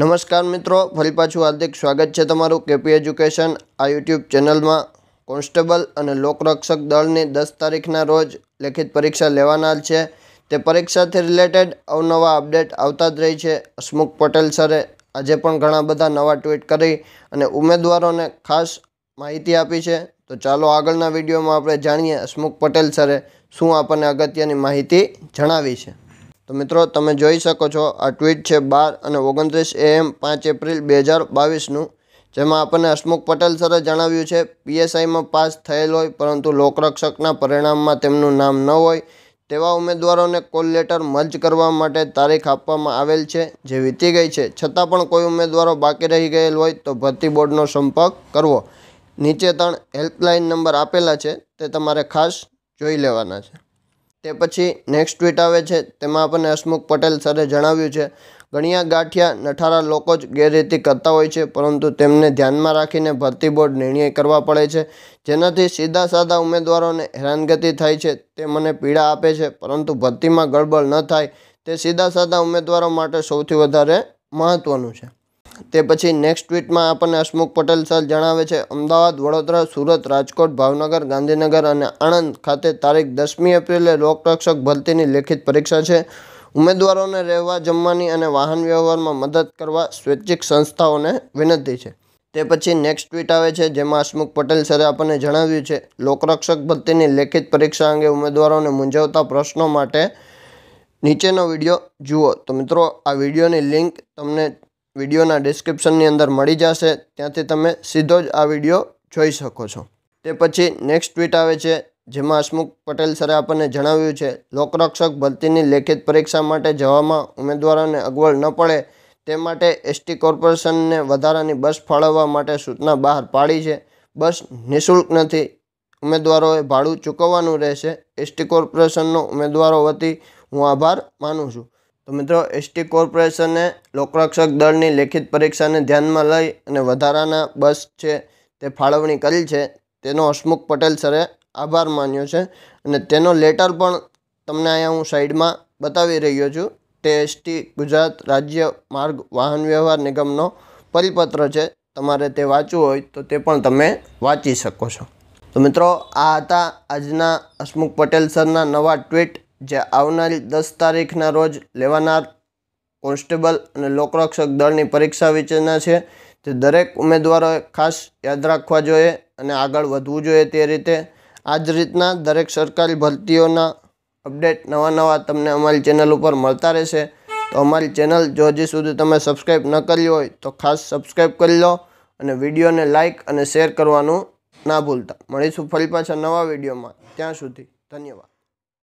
નમસ્કાર મિત્રો ફરી પાછું હાર્દિક સ્વાગત છે તમારું કેપી એજ્યુકેશન આ યુટ્યુબ ચેનલમાં કોન્સ્ટેબલ અને લોકરક્ષક દળની દસ તારીખના રોજ લેખિત પરીક્ષા લેવાનાર છે તે પરીક્ષાથી રિલેટેડ અવનવા અપડેટ આવતા જ રહી છે હસમુખ પટેલ સરે આજે પણ ઘણા બધા નવા ટ્વીટ કરી અને ઉમેદવારોને ખાસ માહિતી આપી છે તો ચાલો આગળના વિડીયોમાં આપણે જાણીએ હસમુખ પટેલ સરે શું આપણને અગત્યની માહિતી જણાવી છે તો મિત્રો તમે જોઈ શકો છો આ ટ્વીટ છે બાર અને ઓગણત્રીસ એએમ પાંચ એપ્રિલ બે હજાર બાવીસનું જેમાં આપણને હસમુખ પટેલ સરે જણાવ્યું છે પીએસઆઈમાં પાસ થયેલ હોય પરંતુ લોકરક્ષકના પરિણામમાં તેમનું નામ ન હોય તેવા ઉમેદવારોને કોલ લેટર મર્જ કરવા માટે તારીખ આપવામાં આવેલ છે જે વીતી ગઈ છે છતાં પણ કોઈ ઉમેદવારો બાકી રહી ગયેલ હોય તો ભરતી બોર્ડનો સંપર્ક કરવો નીચે ત્રણ હેલ્પલાઇન નંબર આપેલા છે તે તમારે ખાસ જોઈ લેવાના છે તે પછી નેક્સ્ટ ટ્વીટ આવે છે તેમાં આપણને હસમુખ પટેલ સરે જણાવ્યું છે ગણિયા ગાંઠિયા નઠારા લોકો જ ગેરરીતિ કરતા હોય છે પરંતુ તેમને ધ્યાનમાં રાખીને ભરતી બોર્ડ નિર્ણય કરવા પડે છે જેનાથી સીધા સાદા ઉમેદવારોને હેરાનગતિ થાય છે તે મને પીડા આપે છે પરંતુ ભરતીમાં ગડબડ ન થાય તે સીધા સાદા ઉમેદવારો માટે સૌથી વધારે મહત્ત્વનું છે તે પછી નેક્સ્ટ ટ્વીટમાં આપણને હસમુખ પટેલ સર જણાવે છે અમદાવાદ વડોદરા સુરત રાજકોટ ભાવનગર ગાંધીનગર અને આણંદ ખાતે તારીખ દસમી એપ્રિલે લોકરક્ષક ભરતીની લેખિત પરીક્ષા છે ઉમેદવારોને રહેવા જમવાની અને વાહન વ્યવહારમાં મદદ કરવા સ્વૈચ્છિક સંસ્થાઓને વિનંતી છે તે પછી નેક્સ્ટ ટ્વીટ આવે છે જેમાં હસમુખ પટેલ સરે આપણને જણાવ્યું છે લોકરક્ષક ભરતીની લેખિત પરીક્ષા અંગે ઉમેદવારોને મૂંઝવતા પ્રશ્નો માટે નીચેનો વિડીયો જુઓ તો મિત્રો આ વિડીયોની લિંક તમને વિડીયોના ડિસ્ક્રિપ્શનની અંદર મળી જશે ત્યાંથી તમે સીધો જ આ વિડીયો જોઈ શકો છો તે પછી નેક્સ્ટ ટ્વીટ આવે છે જેમાં હસમુખ પટેલ સરે આપણને જણાવ્યું છે લોકરક્ષક ભરતીની લેખિત પરીક્ષા માટે જવામાં ઉમેદવારોને અગવડ ન પડે તે માટે એસટી કોર્પોરેશનને વધારાની બસ ફાળવવા માટે સૂચના બહાર પાડી છે બસ નિઃશુલ્ક નથી ઉમેદવારોએ ભાડું ચૂકવવાનું રહેશે એસટી કોર્પોરેશનનો ઉમેદવારો વતી હું આભાર માનું છું તો મિત્રો એસટી કોર્પોરેશને લોકરક્ષક દળની લેખિત પરીક્ષાને ધ્યાનમાં લઈ અને વધારાના બસ છે તે ફાળવણી કરી છે તેનો હસમુખ પટેલ સરે આભાર માન્યો છે અને તેનો લેટર પણ તમને અહીંયા હું સાઈડમાં બતાવી રહ્યો છું તે એસટી ગુજરાત રાજ્ય માર્ગ વાહન વ્યવહાર નિગમનો પરિપત્ર છે તમારે તે વાંચવું હોય તો તે પણ તમે વાંચી શકો છો તો મિત્રો આ હતા આજના હસમુખ પટેલ સરના નવા ટ્વીટ જે આવનારી દસ તારીખના રોજ લેવાનાર કોન્સ્ટેબલ અને લોકરક્ષક દળની પરીક્ષા વિશેના છે તે દરેક ઉમેદવારોએ ખાસ યાદ રાખવા જોઈએ અને આગળ વધવું જોઈએ તે રીતે આ જ રીતના દરેક સરકારી ભરતીઓના અપડેટ નવા નવા તમને અમારી ચેનલ ઉપર મળતા રહેશે તો અમારી ચેનલ જો હજી સુધી તમે સબસ્ક્રાઈબ ન કરી હોય તો ખાસ સબસ્ક્રાઈબ કરી લો અને વિડીયોને લાઇક અને શેર કરવાનું ના ભૂલતા મળીશું ફરી પાછા નવા વિડીયોમાં ત્યાં સુધી ધન્યવાદ